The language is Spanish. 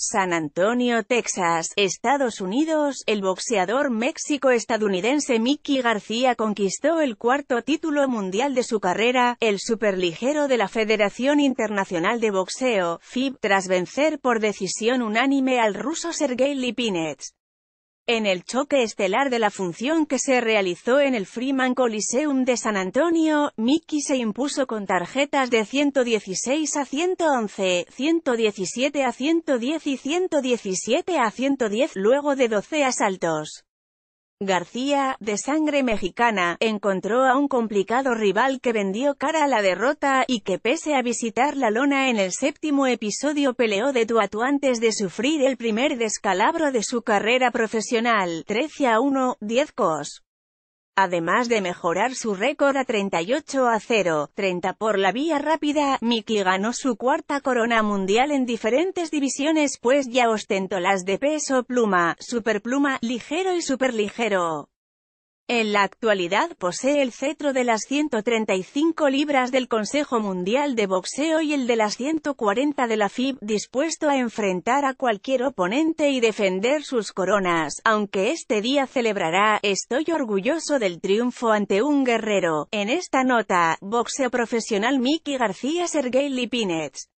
San Antonio, Texas, Estados Unidos, el boxeador méxico-estadounidense Mickey García conquistó el cuarto título mundial de su carrera, el superligero de la Federación Internacional de Boxeo, FIB, tras vencer por decisión unánime al ruso Sergei Lipinets en el choque estelar de la función que se realizó en el Freeman Coliseum de San Antonio, Mickey se impuso con tarjetas de 116 a 111, 117 a 110 y 117 a 110 luego de 12 asaltos. García, de sangre mexicana, encontró a un complicado rival que vendió cara a la derrota, y que pese a visitar la lona en el séptimo episodio peleó de tu a tu antes de sufrir el primer descalabro de su carrera profesional, 13 a 1, 10 cos. Además de mejorar su récord a 38 a 0, 30 por la vía rápida, Mickey ganó su cuarta corona mundial en diferentes divisiones pues ya ostentó las de peso pluma, superpluma, ligero y superligero. En la actualidad posee el cetro de las 135 libras del Consejo Mundial de Boxeo y el de las 140 de la FIB, dispuesto a enfrentar a cualquier oponente y defender sus coronas, aunque este día celebrará, estoy orgulloso del triunfo ante un guerrero. En esta nota, boxeo profesional Mickey García Sergei Lipinets.